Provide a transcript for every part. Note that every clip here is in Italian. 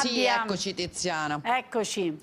Sì, eccoci Tiziana. Eccoci.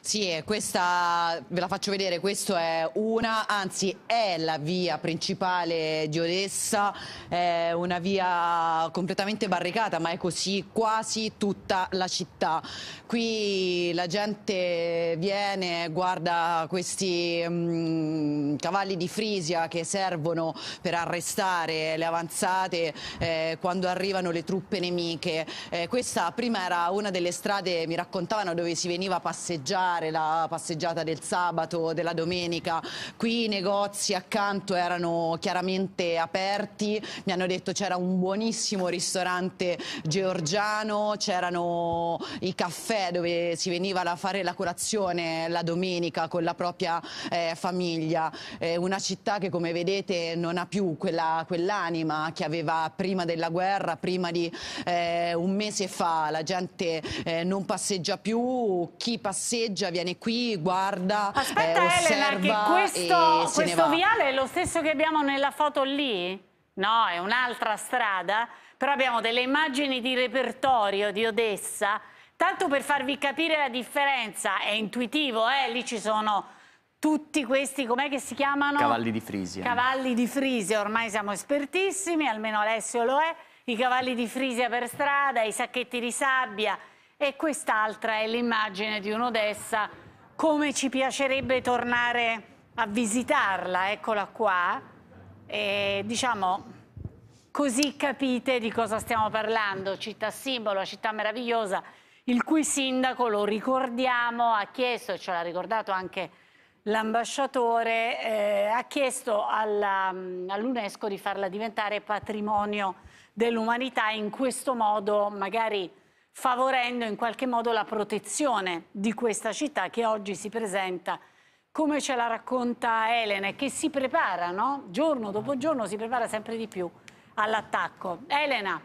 Sì, questa ve la faccio vedere, questa è una, anzi è la via principale di Odessa, è una via completamente barricata, ma è così quasi tutta la città. Qui la gente viene, guarda questi mh, mm, cavalli di Frisia che servono per arrestare le avanzate eh, quando arrivano le truppe nemiche. Eh, questa prima era una delle strade, mi raccontavano, dove si veniva passeggiando mangiare, la passeggiata del sabato, della domenica, qui i negozi accanto erano chiaramente aperti, mi hanno detto c'era un buonissimo ristorante georgiano, c'erano i caffè dove si veniva a fare la colazione la domenica con la propria eh, famiglia, eh, una città che come vedete non ha più quell'anima quell che aveva prima della guerra, prima di eh, un mese fa, la gente eh, non passeggia più, chi passeggia passeggia, viene qui, guarda, Aspetta eh, osserva Elena, che questo, questo viale è lo stesso che abbiamo nella foto lì? No, è un'altra strada, però abbiamo delle immagini di repertorio di Odessa, tanto per farvi capire la differenza, è intuitivo, eh? lì ci sono tutti questi, com'è che si chiamano? Cavalli di Frisia. Cavalli di Frisia, ormai siamo espertissimi, almeno Alessio lo è, i cavalli di Frisia per strada, i sacchetti di sabbia, e quest'altra è l'immagine di un'Odessa come ci piacerebbe tornare a visitarla, eccola qua, e, diciamo così capite di cosa stiamo parlando, città simbolo, città meravigliosa, il cui sindaco, lo ricordiamo, ha chiesto, e ce l'ha ricordato anche l'ambasciatore, eh, ha chiesto mm, all'UNESCO all di farla diventare patrimonio dell'umanità, in questo modo magari favorendo in qualche modo la protezione di questa città che oggi si presenta come ce la racconta Elene, che si prepara, no? giorno dopo giorno si prepara sempre di più all'attacco. Elena.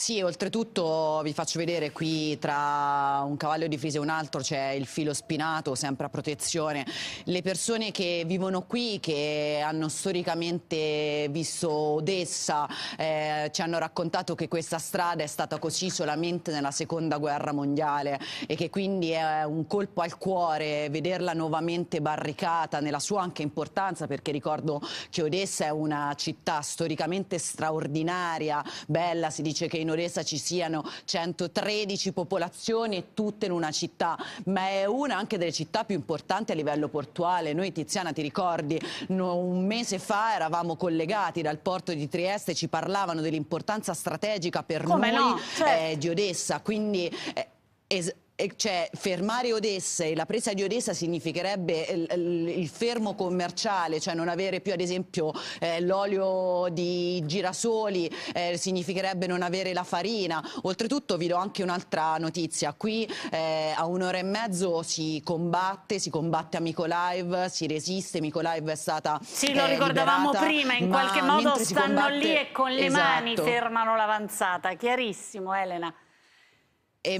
Sì, oltretutto vi faccio vedere qui tra un cavallo di Frisia e un altro c'è il filo spinato, sempre a protezione. Le persone che vivono qui, che hanno storicamente visto Odessa, eh, ci hanno raccontato che questa strada è stata così solamente nella seconda guerra mondiale e che quindi è un colpo al cuore vederla nuovamente barricata nella sua anche importanza perché ricordo che Odessa è una città storicamente straordinaria, bella, si dice che in Minoresa ci siano 113 popolazioni e tutte in una città, ma è una anche delle città più importanti a livello portuale. Noi Tiziana ti ricordi, un mese fa eravamo collegati dal porto di Trieste, ci parlavano dell'importanza strategica per Come noi no? cioè... eh, di Odessa, quindi... Eh, cioè, fermare Odessa e la presa di Odessa significherebbe il, il fermo commerciale, cioè non avere più ad esempio eh, l'olio di girasoli, eh, significherebbe non avere la farina. Oltretutto vi do anche un'altra notizia, qui eh, a un'ora e mezzo si combatte, si combatte a Mykolaiv, si resiste, Mykolaiv è stata Sì, lo eh, ricordavamo liberata, prima, in qualche modo stanno combatte... lì e con le esatto. mani fermano l'avanzata, chiarissimo Elena. E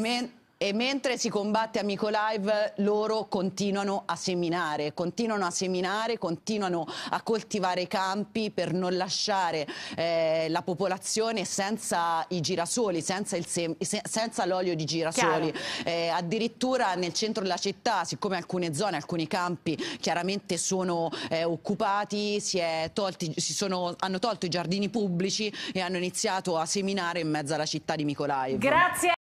e mentre si combatte a Micolive, loro continuano a seminare, continuano a seminare, continuano a coltivare i campi per non lasciare eh, la popolazione senza i girasoli, senza, l'olio se di girasoli. Eh, addirittura nel centro della città, siccome alcune zone, alcuni campi chiaramente sono eh, occupati, si, tolti, si sono, hanno tolto i giardini pubblici e hanno iniziato a seminare in mezzo alla città di Micolive. Grazie.